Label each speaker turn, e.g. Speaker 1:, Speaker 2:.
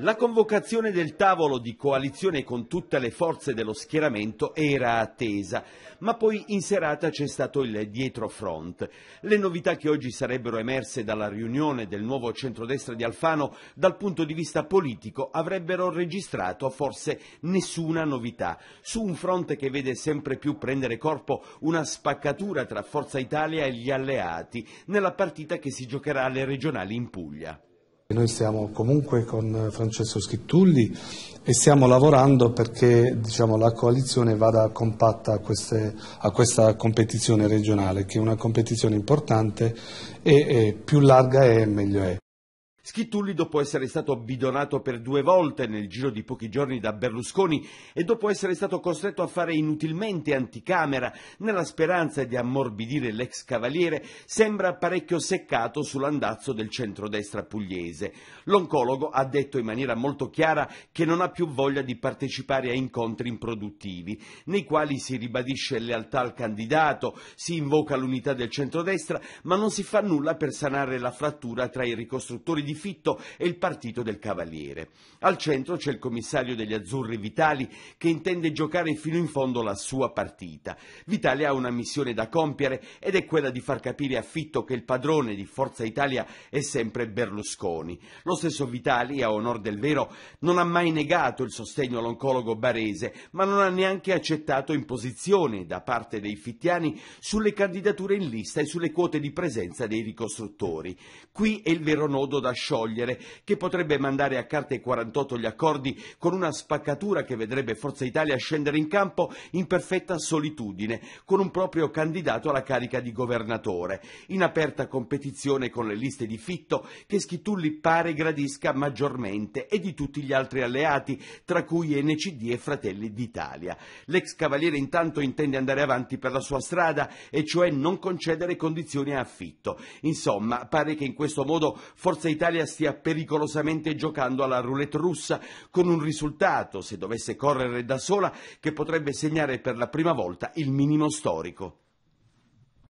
Speaker 1: La convocazione del tavolo di coalizione con tutte le forze dello schieramento era attesa, ma poi in serata c'è stato il dietrofront. Le novità che oggi sarebbero emerse dalla riunione del nuovo centrodestra di Alfano dal punto di vista politico avrebbero registrato forse nessuna novità. Su un fronte che vede sempre più prendere corpo una spaccatura tra Forza Italia e gli alleati, nella partita che si giocherà alle regionali in Puglia.
Speaker 2: Noi stiamo comunque con Francesco Schittulli e stiamo lavorando perché diciamo, la coalizione vada compatta a, queste, a, questa competizione regionale, che è una competizione importante e, e più larga è meglio è.
Speaker 1: Schittulli, dopo essere stato bidonato per due volte nel giro di pochi giorni da Berlusconi e dopo essere stato costretto a fare inutilmente anticamera nella speranza di ammorbidire l'ex cavaliere, sembra parecchio seccato sull'andazzo del centrodestra pugliese. L'oncologo ha detto in maniera molto chiara che non ha più voglia di partecipare a incontri improduttivi, nei quali si ribadisce lealtà al candidato, si invoca l'unità del centrodestra, ma non si fa nulla per sanare la frattura tra i ricostruttori di Fitto e il partito del Cavaliere. Al centro c'è il commissario degli Azzurri Vitali che intende giocare fino in fondo la sua partita. Vitali ha una missione da compiere ed è quella di far capire a Fitto che il padrone di Forza Italia è sempre Berlusconi. Lo stesso Vitali, a onor del vero, non ha mai negato il sostegno all'oncologo barese, ma non ha neanche accettato imposizioni da parte dei fittiani sulle candidature in lista e sulle quote di presenza dei ricostruttori. Qui è il vero nodo da sciogliere, che potrebbe mandare a carte 48 gli accordi con una spaccatura che vedrebbe Forza Italia scendere in campo in perfetta solitudine, con un proprio candidato alla carica di governatore, in aperta competizione con le liste di Fitto che Schitulli pare gradisca maggiormente e di tutti gli altri alleati, tra cui NCD e Fratelli d'Italia. L'ex cavaliere intanto intende andare avanti per la sua strada e cioè non concedere condizioni a affitto. Insomma, pare che in questo modo Forza Italia l'Italia stia pericolosamente giocando alla roulette russa con un risultato, se dovesse correre da sola, che potrebbe segnare per la prima volta il minimo storico.